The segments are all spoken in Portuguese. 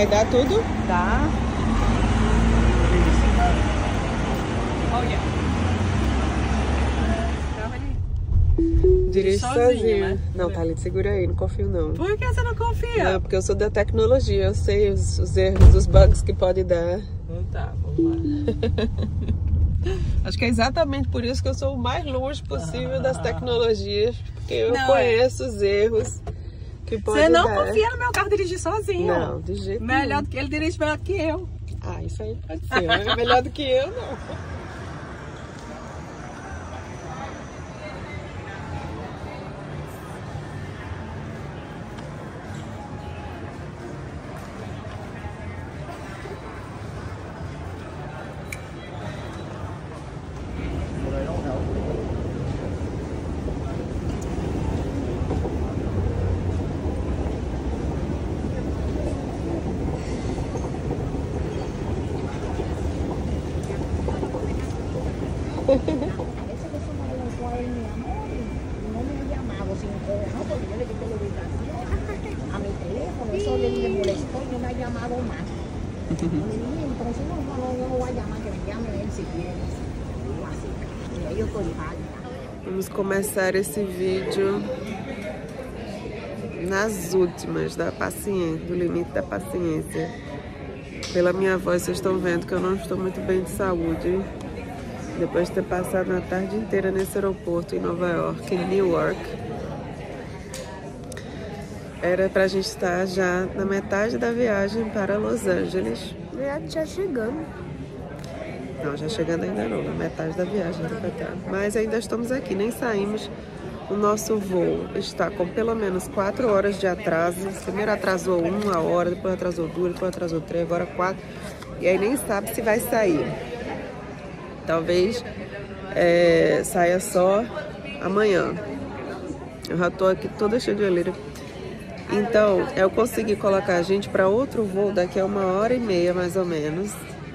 Vai dar tudo? Dá. Olha. Dirige sozinha. sozinha. Né? Não, Thalita, segura aí, não confio não. Por que você não confia? Não, porque eu sou da tecnologia, eu sei os, os erros, os bugs que pode dar. Então tá, vamos lá. Acho que é exatamente por isso que eu sou o mais longe possível ah. das tecnologias, porque eu não, é. conheço é... os erros que pode Você não dar. confia no meu carro dirigir sozinho. Não, de jeito melhor nenhum. Do que, ele dirige melhor do que eu. Ah, isso aí pode ser. melhor do que eu, não. Uhum. Vamos começar esse vídeo nas últimas da paciência, do limite da paciência. Pela minha voz, vocês estão vendo que eu não estou muito bem de saúde. Depois de ter passado a tarde inteira nesse aeroporto em Nova York, em Newark, era para a gente estar já na metade da viagem para Los Angeles. já tá chegando. Não, já chegando ainda não, na metade da viagem do né, Qatar. Mas ainda estamos aqui, nem saímos. O nosso voo está com pelo menos 4 horas de atraso. Primeiro atrasou uma hora, depois atrasou duas, depois atrasou três, agora quatro. E aí nem sabe se vai sair. Talvez é, saia só amanhã. Eu já tô aqui toda cheia de oleira, então, eu consegui colocar a gente para outro voo daqui a uma hora e meia, mais ou menos.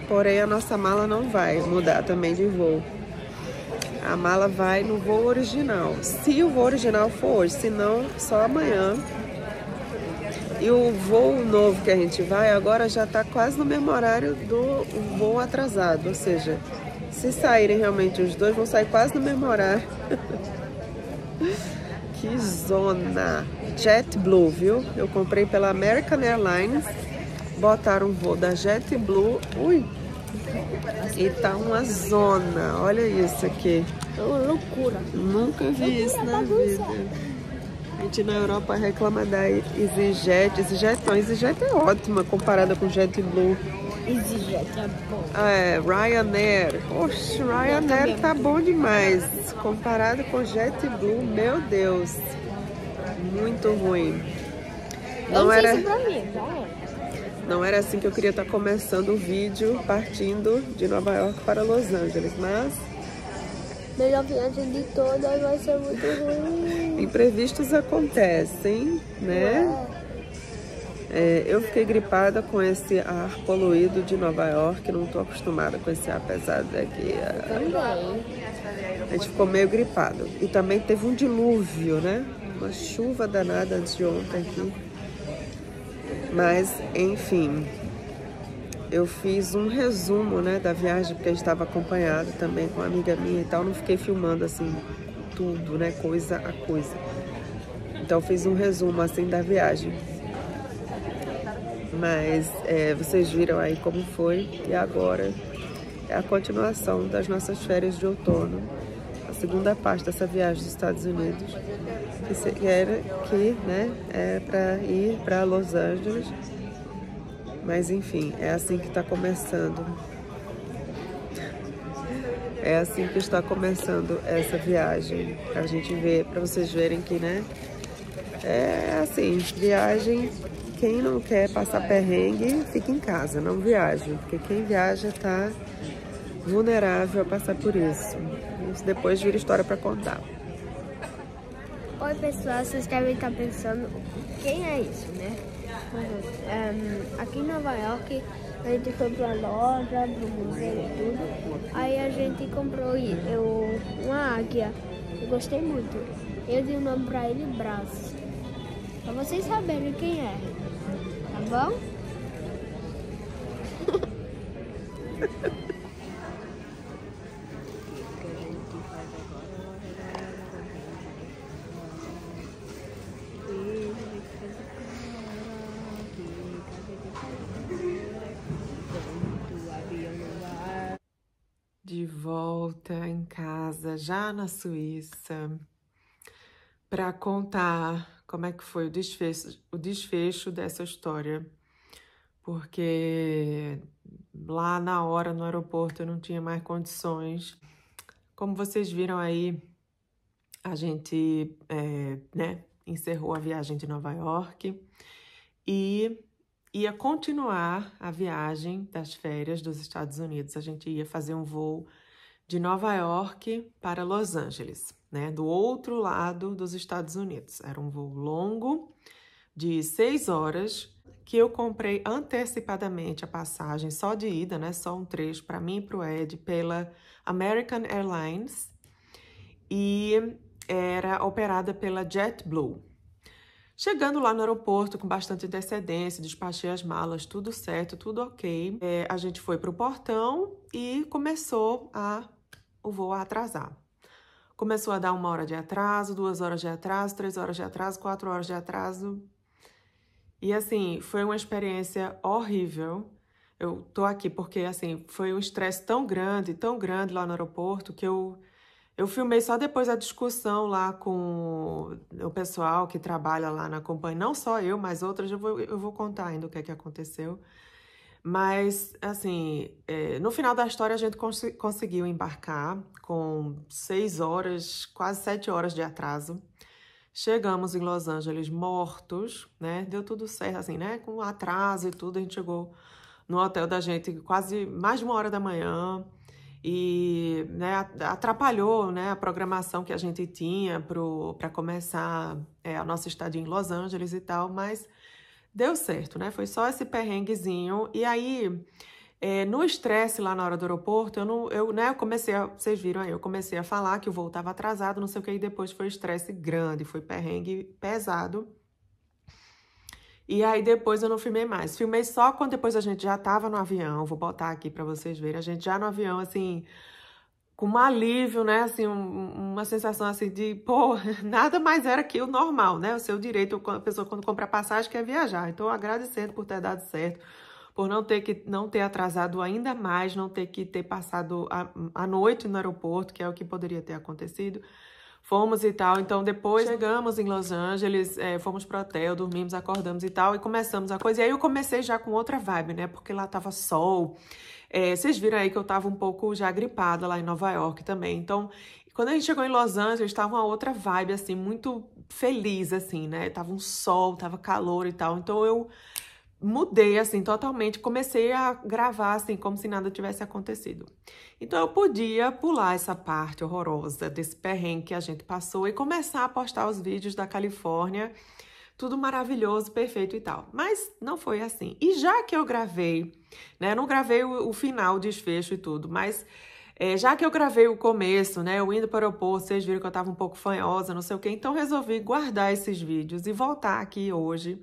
Porém, a nossa mala não vai mudar também de voo. A mala vai no voo original. Se o voo original for hoje, se não, só amanhã. E o voo novo que a gente vai agora já está quase no mesmo horário do voo atrasado. Ou seja, se saírem realmente os dois, vão sair quase no mesmo horário. que zona! JetBlue, viu? Eu comprei pela American Airlines. Botaram um voo da JetBlue. Ui! E tá uma zona. Olha isso aqui. É uma loucura. Nunca vi loucura, isso na bagunça. vida. A gente na Europa reclama da EasyJet. EasyJet não, EasyJet é ótima comparada com JetBlue. EasyJet é bom. Ah, é, Ryanair. Oxe, Ryanair tá bom demais. Comparado com JetBlue, meu Deus muito ruim. Não era... Não era assim que eu queria estar começando o vídeo, partindo de Nova York para Los Angeles, mas... Melhor viagem de todas vai ser muito ruim. Imprevistos acontecem, né? É? é, eu fiquei gripada com esse ar poluído de Nova York, não estou acostumada com esse ar pesado daqui. Também. A gente ficou meio gripado. E também teve um dilúvio, né? Uma chuva danada antes de ontem aqui. Mas, enfim, eu fiz um resumo, né, da viagem, porque a gente estava acompanhado também com uma amiga minha e tal. Não fiquei filmando, assim, tudo, né, coisa a coisa. Então, fiz um resumo, assim, da viagem. Mas é, vocês viram aí como foi e agora é a continuação das nossas férias de outono segunda parte dessa viagem dos Estados Unidos, que era que né, é para ir para Los Angeles. Mas enfim, é assim que está começando. É assim que está começando essa viagem. Pra gente ver, para vocês verem que, né? É assim, viagem quem não quer passar perrengue, fica em casa, não viaja, porque quem viaja está vulnerável a passar por isso depois vira história para contar. Oi, pessoal, vocês devem estar tá pensando quem é isso, né? Um, uhum. aqui em Nova York, a gente foi pra loja, pro museu e tudo. Aí a gente comprou eu, uma águia. Eu gostei muito. Eu dei o nome pra ele Braço. Pra vocês saberem quem é. Tá bom? casa, já na Suíça, para contar como é que foi o desfecho, o desfecho dessa história, porque lá na hora no aeroporto eu não tinha mais condições. Como vocês viram aí, a gente é, né, encerrou a viagem de Nova York e ia continuar a viagem das férias dos Estados Unidos. A gente ia fazer um voo de Nova York para Los Angeles, né? Do outro lado dos Estados Unidos. Era um voo longo de seis horas que eu comprei antecipadamente a passagem só de ida, né? Só um trecho para mim e para o Ed pela American Airlines e era operada pela JetBlue. Chegando lá no aeroporto com bastante antecedência, despachei as malas, tudo certo, tudo ok. É, a gente foi para o portão e começou a o voo a atrasar. Começou a dar uma hora de atraso, duas horas de atraso, três horas de atraso, quatro horas de atraso. E assim, foi uma experiência horrível. Eu tô aqui porque, assim, foi um estresse tão grande, tão grande lá no aeroporto que eu eu filmei só depois a discussão lá com o pessoal que trabalha lá na companhia, não só eu, mas outras, eu vou, eu vou contar ainda o que é que aconteceu. Mas, assim, é, no final da história a gente cons conseguiu embarcar com seis horas, quase sete horas de atraso. Chegamos em Los Angeles mortos, né? Deu tudo certo, assim, né? Com atraso e tudo, a gente chegou no hotel da gente quase mais de uma hora da manhã e né, atrapalhou né, a programação que a gente tinha para começar é, a nossa estadia em Los Angeles e tal, mas deu certo, né? Foi só esse perrenguezinho. E aí, é, no estresse lá na hora do aeroporto, eu não, eu, né, eu comecei a, vocês viram aí, eu comecei a falar que o voo tava atrasado, não sei o que, e depois foi estresse grande, foi perrengue pesado. E aí depois eu não filmei mais. Filmei só quando depois a gente já tava no avião, vou botar aqui para vocês verem, a gente já no avião, assim, com um alívio, né? Assim, um, uma sensação assim de, pô, nada mais era que o normal, né? O seu direito, a pessoa quando compra passagem quer viajar. Então, agradecendo por ter dado certo, por não ter que não ter atrasado ainda mais, não ter que ter passado a, a noite no aeroporto, que é o que poderia ter acontecido. Fomos e tal. Então, depois chegamos em Los Angeles, é, fomos pro hotel, dormimos, acordamos e tal, e começamos a coisa. E aí eu comecei já com outra vibe, né? Porque lá tava sol é, vocês viram aí que eu estava um pouco já gripada lá em Nova York também. Então, quando a gente chegou em Los Angeles, estava uma outra vibe, assim, muito feliz, assim, né? Tava um sol, tava calor e tal. Então, eu mudei, assim, totalmente. Comecei a gravar, assim, como se nada tivesse acontecido. Então, eu podia pular essa parte horrorosa desse perrengue que a gente passou e começar a postar os vídeos da Califórnia tudo maravilhoso, perfeito e tal. Mas não foi assim. E já que eu gravei, né? não gravei o, o final, o desfecho e tudo, mas é, já que eu gravei o começo, né? Eu indo para o aeroporto, vocês viram que eu estava um pouco fanhosa, não sei o quê. Então resolvi guardar esses vídeos e voltar aqui hoje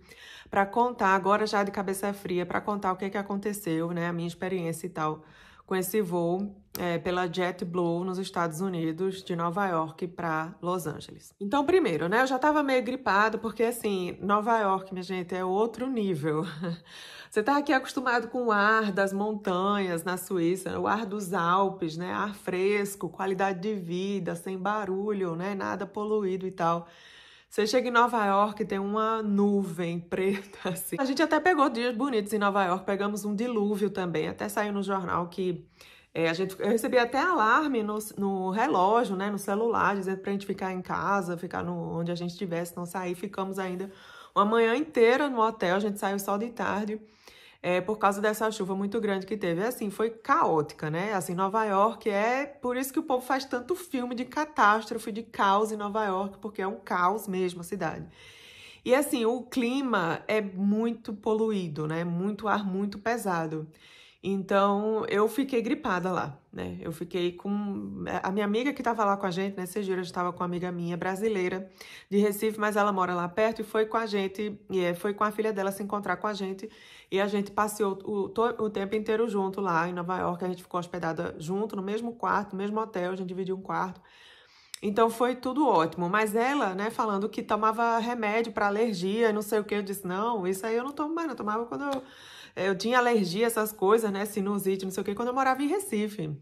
para contar, agora já de cabeça fria, para contar o que, que aconteceu, né? A minha experiência e tal com esse voo é, pela JetBlue nos Estados Unidos, de Nova York para Los Angeles. Então, primeiro, né, eu já estava meio gripado porque assim, Nova York, minha gente, é outro nível. Você tá aqui acostumado com o ar das montanhas na Suíça, o ar dos Alpes, né, ar fresco, qualidade de vida, sem barulho, né, nada poluído e tal. Você chega em Nova York e tem uma nuvem preta, assim. A gente até pegou dias bonitos em Nova York, pegamos um dilúvio também, até saiu no jornal que é, a gente, eu recebi até alarme no, no relógio, né, no celular, dizendo pra gente ficar em casa, ficar no, onde a gente estivesse, não sair. Ficamos ainda uma manhã inteira no hotel, a gente saiu só de tarde é, por causa dessa chuva muito grande que teve. Assim, foi caótica, né? Assim, Nova York é. Por isso que o povo faz tanto filme de catástrofe, de caos em Nova York, porque é um caos mesmo a cidade. E assim, o clima é muito poluído, né? Muito ar muito pesado. Então eu fiquei gripada lá, né? Eu fiquei com. Eh, a minha amiga que estava lá com a gente, né? Vocês viram, estava com uma amiga minha brasileira de Recife, mas ela mora lá perto e foi com a gente, e eh, foi com a filha dela se encontrar com a gente. E a gente passeou o, o tempo inteiro junto lá em Nova York. A gente ficou hospedada junto, no mesmo quarto, no mesmo hotel, a gente dividiu um quarto. Então foi tudo ótimo, mas ela, né, falando que tomava remédio para alergia e não sei o que, eu disse: "Não, isso aí eu não tomo mais, eu tomava quando eu é, eu tinha alergia, essas coisas, né? Sinusite, não sei o que, quando eu morava em Recife.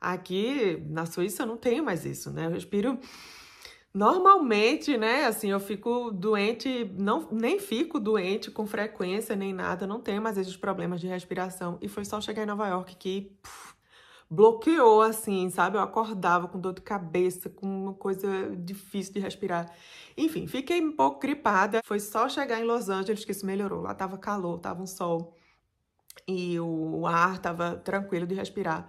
Aqui na Suíça eu não tenho mais isso, né? Eu respiro normalmente, né? Assim, eu fico doente, não, nem fico doente com frequência nem nada, não tenho mais esses problemas de respiração. E foi só chegar em Nova York que puf, bloqueou, assim, sabe? Eu acordava com dor de cabeça, com uma coisa difícil de respirar. Enfim, fiquei um pouco gripada. Foi só chegar em Los Angeles que isso melhorou. Lá tava calor, tava um sol e o ar estava tranquilo de respirar.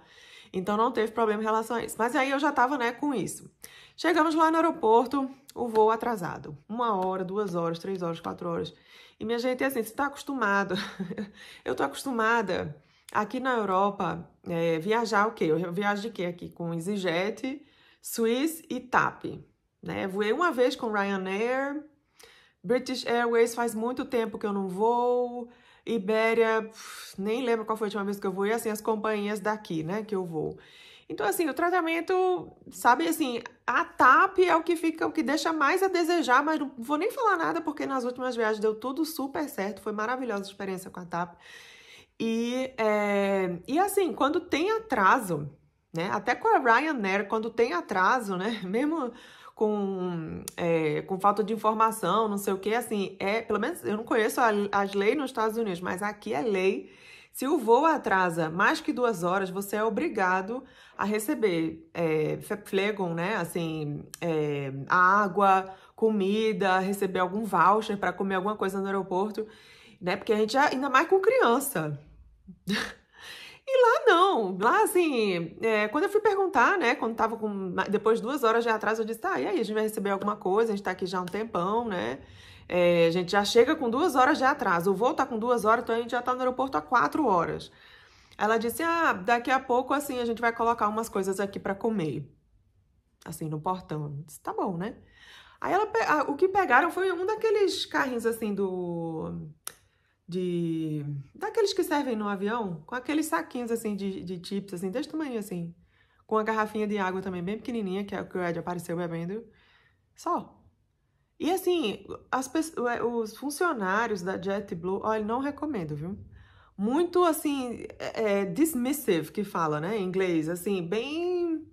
Então não teve problema em relação a isso. Mas aí eu já estava né, com isso. Chegamos lá no aeroporto, o voo atrasado. Uma hora, duas horas, três horas, quatro horas. E minha gente, é assim, você está acostumado. eu tô acostumada aqui na Europa é, viajar o quê? Eu viajo de quê aqui? Com EasyJet, Swiss e TAP. Né? Voei uma vez com Ryanair, British Airways faz muito tempo que eu não vou. Ibéria, nem lembro qual foi a última vez que eu vou, e assim, as companhias daqui, né, que eu vou. Então, assim, o tratamento, sabe, assim, a TAP é o que fica, o que deixa mais a desejar, mas não vou nem falar nada, porque nas últimas viagens deu tudo super certo, foi maravilhosa a experiência com a TAP. E, é, e assim, quando tem atraso, né, até com a Ryanair, quando tem atraso, né, mesmo com, é, com falta de informação, não sei o que, assim, é, pelo menos eu não conheço a, as leis nos Estados Unidos, mas aqui é lei. Se o voo atrasa mais que duas horas, você é obrigado a receber é, flegon, né? Assim, é, água, comida, receber algum voucher para comer alguma coisa no aeroporto, né? Porque a gente é, ainda mais com criança. E lá não, lá assim, é, quando eu fui perguntar, né, quando tava com, depois de duas horas de atraso, eu disse, tá, e aí, a gente vai receber alguma coisa, a gente tá aqui já há um tempão, né, é, a gente já chega com duas horas de atraso, o voo tá com duas horas, então a gente já tá no aeroporto há quatro horas. Ela disse, ah, daqui a pouco, assim, a gente vai colocar umas coisas aqui para comer, assim, no portão. Eu disse, tá bom, né. Aí ela, o que pegaram foi um daqueles carrinhos, assim, do de daqueles que servem no avião, com aqueles saquinhos assim de, de chips, assim, desse tamanho assim, com a garrafinha de água também bem pequenininha, que é o que o Ed apareceu bebendo, só. E assim, as é, os funcionários da JetBlue, olha, não recomendo, viu? Muito assim, é, é, dismissive que fala, né, em inglês, assim, bem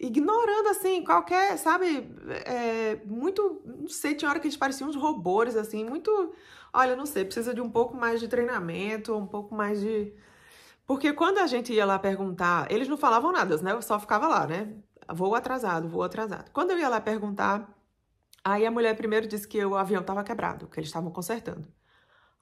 ignorando, assim, qualquer, sabe, é, muito, não sei, tinha hora que eles pareciam uns robôs, assim, muito Olha, não sei, precisa de um pouco mais de treinamento, um pouco mais de. Porque quando a gente ia lá perguntar, eles não falavam nada, né? Eu só ficava lá, né? Vou atrasado, vou atrasado. Quando eu ia lá perguntar, aí a mulher primeiro disse que o avião estava quebrado, que eles estavam consertando.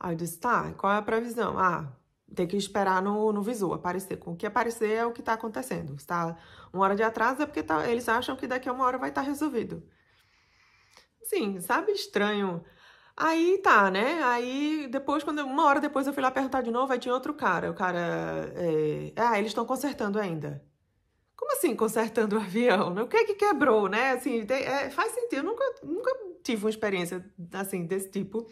Aí eu disse, tá, qual é a previsão? Ah, tem que esperar no, no visor aparecer. Com o que aparecer é o que está acontecendo. Está uma hora de atraso é porque tá, eles acham que daqui a uma hora vai estar tá resolvido. Sim, sabe estranho Aí tá, né? Aí depois, quando uma hora depois eu fui lá perguntar de novo, aí tinha outro cara. O cara. É... Ah, eles estão consertando ainda. Como assim consertando o avião? O que é que quebrou, né? Assim, é, faz sentido. Eu nunca, nunca tive uma experiência assim desse tipo.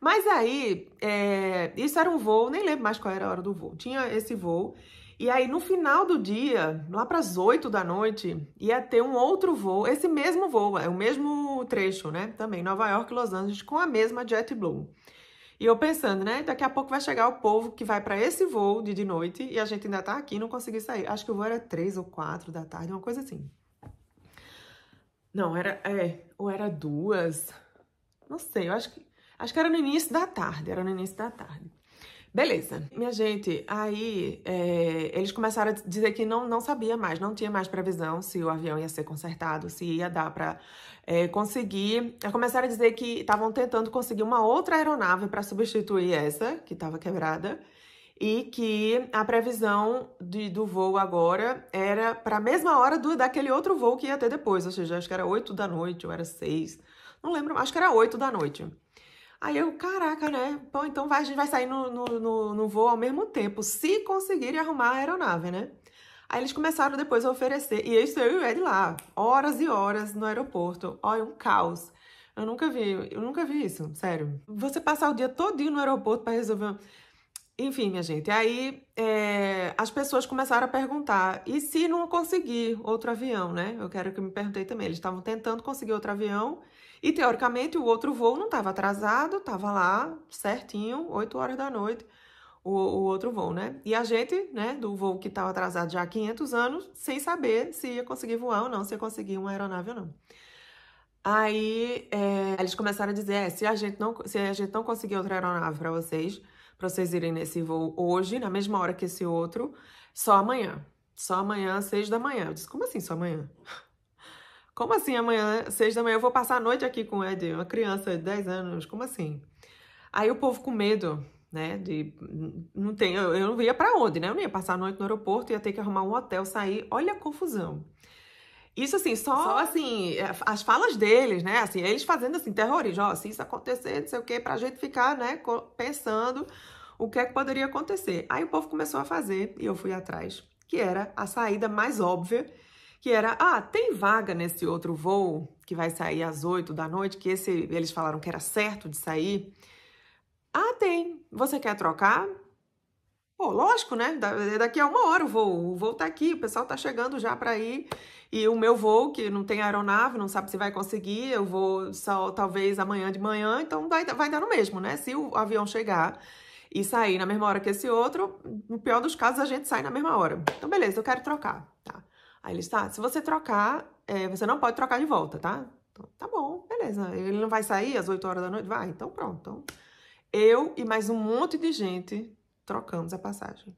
Mas aí, é... isso era um voo, nem lembro mais qual era a hora do voo. Tinha esse voo. E aí, no final do dia, lá para as 8 da noite, ia ter um outro voo, esse mesmo voo, é o mesmo trecho, né? Também Nova York, Los Angeles, com a mesma JetBlue. E eu pensando, né? Daqui a pouco vai chegar o povo que vai para esse voo de, de noite e a gente ainda tá aqui, não consegui sair. Acho que o voo era 3 ou 4 da tarde, uma coisa assim. Não, era. É, ou era duas. Não sei, eu acho que. Acho que era no início da tarde, era no início da tarde. Beleza. Minha gente, aí é, eles começaram a dizer que não, não sabia mais, não tinha mais previsão se o avião ia ser consertado, se ia dar para é, conseguir. Começaram a dizer que estavam tentando conseguir uma outra aeronave para substituir essa, que estava quebrada, e que a previsão de, do voo agora era para a mesma hora do, daquele outro voo que ia ter depois, ou seja, acho que era 8 da noite ou era 6, não lembro, acho que era 8 da noite. Aí eu, caraca, né? Bom, então vai, a gente vai sair no, no, no, no voo ao mesmo tempo, se conseguirem arrumar a aeronave, né? Aí eles começaram depois a oferecer, e isso eu e o Ed lá, horas e horas no aeroporto. Olha, um caos. Eu nunca vi, eu nunca vi isso, sério. Você passar o dia todinho no aeroporto para resolver... Enfim, minha gente, aí é, as pessoas começaram a perguntar, e se não conseguir outro avião, né? Eu quero que eu me perguntei também, eles estavam tentando conseguir outro avião, e teoricamente o outro voo não estava atrasado, estava lá certinho, 8 horas da noite, o, o, outro voo, né? E a gente, né, do voo que estava atrasado já há 500 anos, sem saber se ia conseguir voar ou não, se ia conseguir uma aeronave ou não. Aí é, eles começaram a dizer: é, se a gente não, se a gente não conseguir outra aeronave para vocês, para vocês irem nesse voo hoje, na mesma hora que esse outro, só amanhã. Só amanhã, seis da manhã. Eu disse: como assim só amanhã? Como assim amanhã, seis da manhã, eu vou passar a noite aqui com o Ed, uma criança de 10 anos? Como assim? Aí o povo com medo, né? De não tem, eu, eu não ia para onde, né? Eu não ia passar a noite no aeroporto, ia ter que arrumar um hotel, sair. Olha a confusão. Isso assim, só, só assim, é, as falas deles, né? Assim, eles fazendo assim terrorismo, ó, se isso acontecer, não sei o quê, pra gente ficar, né, pensando o que é que poderia acontecer. Aí o povo começou a fazer e eu fui atrás, que era a saída mais óbvia que era, ah, tem vaga nesse outro voo que vai sair às 8 da noite, que esse eles falaram que era certo de sair. Ah, tem. Você quer trocar? Pô, lógico, né? Da, é daqui a uma hora o voo, o voo tá aqui, o pessoal tá chegando já para ir. E o meu voo, que não tem aeronave, não sabe se vai conseguir, eu vou só talvez amanhã de manhã, então vai, vai dar no mesmo, né? Se o avião chegar e sair na mesma hora que esse outro, no pior dos casos, a gente sai na mesma hora. Então, beleza, eu quero trocar, tá? Aí ele está, se você trocar, é, você não pode trocar de volta, tá? Então, tá bom, beleza. Ele não vai sair às 8 horas da noite? Vai, então pronto. Então, eu e mais um monte de gente trocamos a passagem.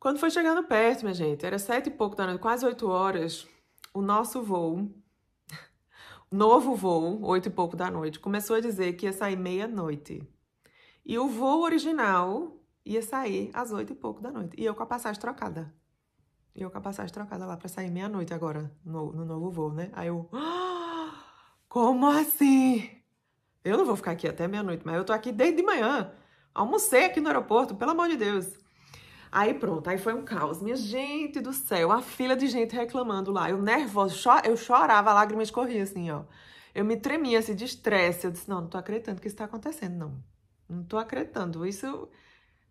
Quando foi chegando perto, minha gente, era sete e pouco da noite, quase 8 horas, o nosso voo, novo voo, oito e pouco da noite, começou a dizer que ia sair meia-noite. E o voo original ia sair às oito e pouco da noite. E eu com a passagem trocada. E eu com a passagem trancada lá pra sair meia-noite agora, no, no, novo voo, né? Aí eu. Ah, como assim? Eu não vou ficar aqui até meia-noite, mas eu tô aqui desde de manhã. Almocei aqui no aeroporto, pelo amor de Deus. Aí pronto, aí foi um caos. Minha gente do céu, a fila de gente reclamando lá. Eu nervosa, cho eu chorava, lágrimas corriam assim, ó. Eu me tremia assim de estresse. Eu disse, não, não tô acreditando que isso tá acontecendo, não. Não tô acreditando. Isso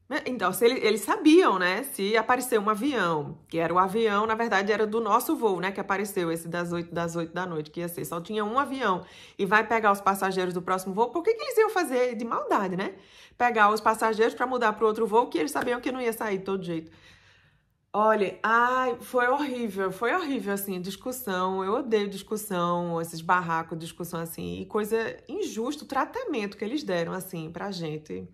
né? Então, se ele, eles sabiam, né? Se apareceu um avião, que era o avião, na verdade, era do nosso voo, né? Que apareceu esse das 8, das 8 da noite, que ia ser. Só tinha um avião e vai pegar os passageiros do próximo voo. Por que, que eles iam fazer de maldade, né? Pegar os passageiros para mudar para outro voo que eles sabiam que não ia sair de todo jeito. Olha, ai, foi horrível, foi horrível, assim, discussão. Eu odeio discussão, esses barracos, discussão assim, e coisa injusto, o tratamento que eles deram, assim, pra gente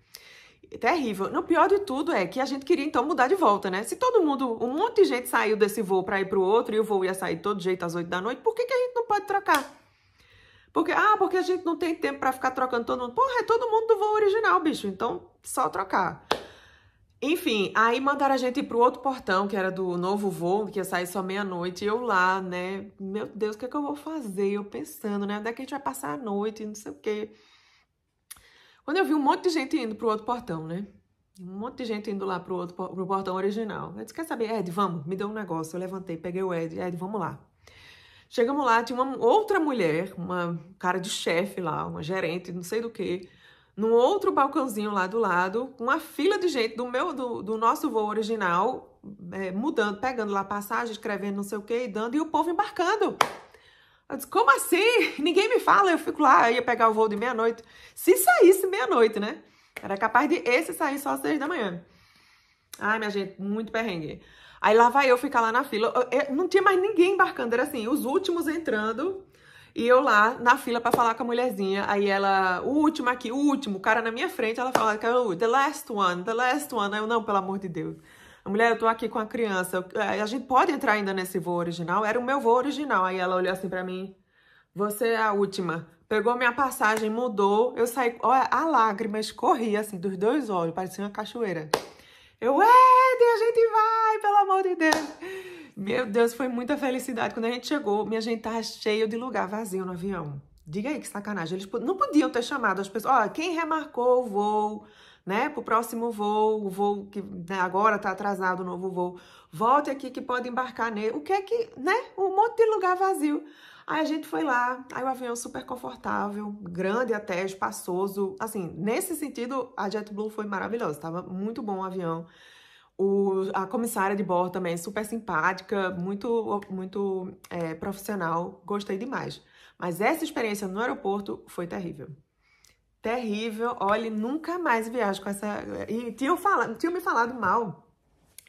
terrível. No pior de tudo é que a gente queria então mudar de volta, né? Se todo mundo, um monte de gente saiu desse voo para ir para o outro e o voo ia sair todo jeito às 8 da noite, por que, que a gente não pode trocar? Porque, ah, porque a gente não tem tempo para ficar trocando todo mundo. Porra, é todo mundo do voo original, bicho. Então, só trocar. Enfim, aí mandaram a gente ir pro outro portão, que era do novo voo, que ia sair só meia-noite. E eu lá, né? Meu Deus, o que é que eu vou fazer? Eu pensando, né? Onde é que a gente vai passar a noite? Não sei o quê. Quando eu vi um monte de gente indo pro outro portão, né? Um monte de gente indo lá pro outro pro portão original. Eu disse, quer saber, Ed, vamos, me deu um negócio. Eu levantei, peguei o Ed, Ed, vamos lá. Chegamos lá, tinha uma outra mulher, uma cara de chefe lá, uma gerente, não sei do que, num outro balcãozinho lá do lado, com uma fila de gente do meu, do, do nosso voo original, é, mudando, pegando lá passagem, escrevendo não sei o que, dando, e o povo embarcando. Eu disse, como assim? Ninguém me fala. Eu fico lá, eu ia pegar o voo de meia-noite. Se saísse meia-noite, né? Era capaz de esse sair só às seis da manhã. Ai, minha gente, muito perrengue. Aí lá vai eu ficar lá na fila. Eu, eu, não tinha mais ninguém embarcando, era assim, os últimos entrando. E eu lá na fila para falar com a mulherzinha. Aí ela, o último aqui, o último, o cara na minha frente, ela fala, the last one, the last one. Aí eu, não, pelo amor de Deus. A mulher, eu tô aqui com a criança. Eh, a gente pode entrar ainda nesse voo original? Era o meu voo original. Aí ela olhou assim para mim. Você é a última. Pegou minha passagem, mudou. Eu saí. Olha, a lágrima escorria assim dos dois olhos, parecia uma cachoeira. Eu, Éder, a gente vai, pelo amor de Deus. Meu Deus, foi muita felicidade. Quando a gente chegou, minha gente tava cheio de lugar vazio no avião. Diga aí que sacanagem. Eles não podiam ter chamado as pessoas. Ó, quem remarcou o voo né, para o próximo voo, o voo que né, agora está atrasado, o novo voo, volte aqui que pode embarcar nele. O que é que, né, um monte de lugar vazio. Aí a gente foi lá, aí o avião super confortável, grande até, espaçoso. Assim, nesse sentido, a JetBlue foi maravilhosa, estava muito bom o avião. O, a comissária de bordo também, super simpática, muito, muito é, profissional, gostei demais. Mas essa experiência no aeroporto foi terrível terrível. Olha, nunca mais viajo com essa. E tinham, tinham me falado mal.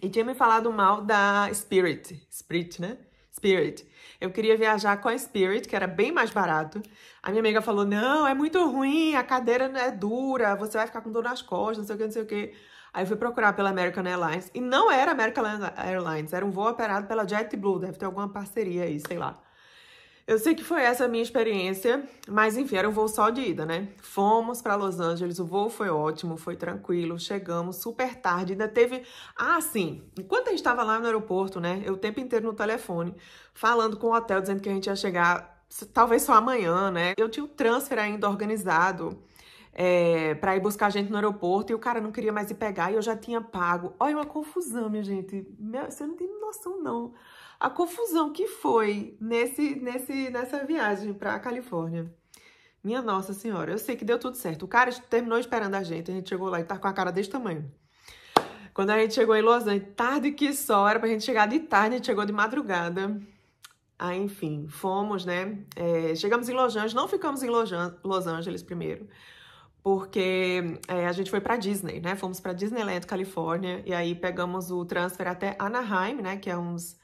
E tinham me falado mal da Spirit. Spirit, né? Spirit. Eu queria viajar com a Spirit, que era bem mais barato. A minha amiga falou: não, é muito ruim, a cadeira é dura, você vai ficar com dor nas costas, não sei o que, não sei o que. Aí eu fui procurar pela American Airlines e não era American Airlines, era um voo operado pela JetBlue, deve ter alguma parceria aí, sei lá. Eu sei que foi essa a minha experiência, mas enfim, era um voo só de ida, né? Fomos para Los Angeles, o voo foi ótimo, foi tranquilo, chegamos super tarde, ainda teve. Ah, sim! Enquanto a gente estava lá no aeroporto, né? Eu o tempo inteiro no telefone, falando com o hotel, dizendo que a gente ia chegar talvez só amanhã, né? Eu tinha o um transfer ainda organizado. É, para ir buscar a gente no aeroporto e o cara não queria mais ir pegar e eu já tinha pago. Olha uma confusão, minha gente. Meu, você não tem noção, não a confusão que foi nesse, nesse, nessa viagem para a Califórnia. Minha Nossa Senhora, eu sei que deu tudo certo. O cara terminou esperando a gente, a gente chegou lá e tá com a cara desse tamanho. Quando a gente chegou em Los Angeles, tarde que só, era pra gente chegar de tarde, a gente chegou de madrugada. Aí, enfim, fomos, né? É, chegamos em Los Angeles, não ficamos em Los Angeles primeiro, porque é, a gente foi para Disney, né? Fomos para Disneyland, Califórnia, e aí pegamos o transfer até Anaheim, né? Que é uns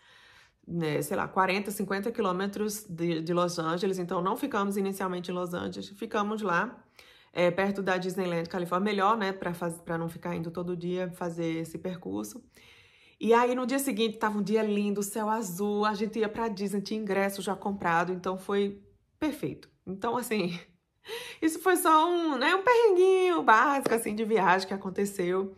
né, sei lá, 40, 50 quilômetros de, de, Los Angeles, então não ficamos inicialmente em Los Angeles, ficamos lá, é, perto da Disneyland Califórnia, melhor, né, para não ficar indo todo dia fazer esse percurso. E aí no dia seguinte estava um dia lindo, céu azul, a gente ia para Disney, tinha ingresso já comprado, então foi perfeito. Então assim, isso foi só um, né, um perrenguinho básico assim de viagem que aconteceu.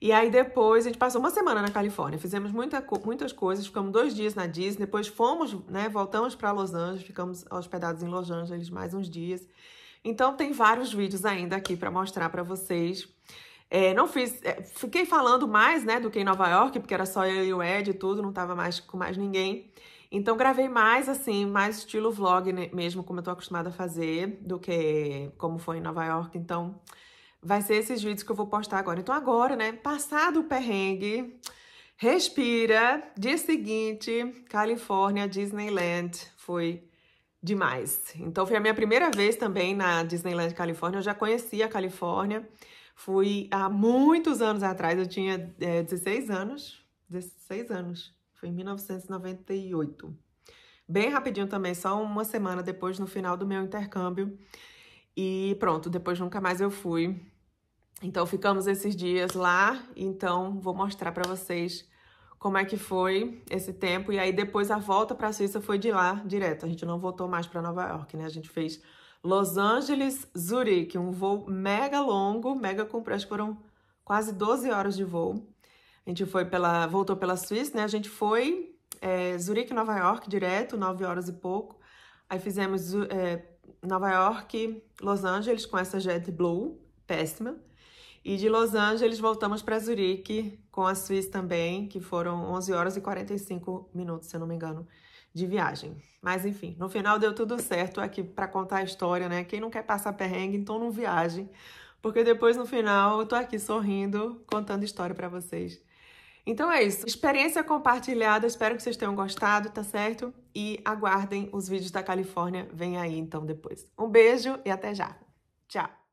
E aí depois a gente passou uma semana na Califórnia, fizemos muita, muitas coisas, ficamos dois dias na Disney, depois fomos, né, voltamos para Los Angeles, ficamos hospedados em Los Angeles mais uns dias. Então tem vários vídeos ainda aqui para mostrar para vocês. É, não fiz, é, fiquei falando mais, né, do que em Nova York, porque era só eu e o Ed e tudo, não tava mais com mais ninguém. Então gravei mais assim, mais estilo vlog mesmo, como eu tô acostumada a fazer, do que como foi em Nova York. Então vai ser esses vídeos que eu vou postar agora. Então agora, né, passado o perrengue, respira, dia seguinte, Califórnia, Disneyland, foi demais. Então foi a minha primeira vez também na Disneyland Califórnia, eu já conhecia a Califórnia, fui há muitos anos atrás, eu tinha é, 16 anos, 16 anos, foi em 1998. Bem rapidinho também, só uma semana depois, no final do meu intercâmbio. E pronto, depois nunca mais eu fui então ficamos esses dias lá, então vou mostrar para vocês como é que foi esse tempo e aí depois a volta para a Suíça foi de lá direto. A gente não voltou mais para Nova York, né? A gente fez Los Angeles, Zurique, um voo mega longo, mega comprido, foram quase 12 horas de voo. A gente foi pela, voltou pela Suíça, né? A gente foi é, Zurique, Nova York direto, 9 horas e pouco. Aí fizemos é, Nova York, Los Angeles com essa JetBlue, péssima. E de Los Angeles voltamos para Zurique com a Suíça também, que foram 11 horas e 45 minutos, se eu não me engano, de viagem. Mas enfim, no final deu tudo certo aqui para contar a história, né? Quem não quer passar perrengue, então não viaje, porque depois no final eu tô aqui sorrindo, contando história para vocês. Então é isso. Experiência compartilhada. Espero que vocês tenham gostado, tá certo? E aguardem os vídeos da Califórnia. Vem aí então depois. Um beijo e até já. Tchau.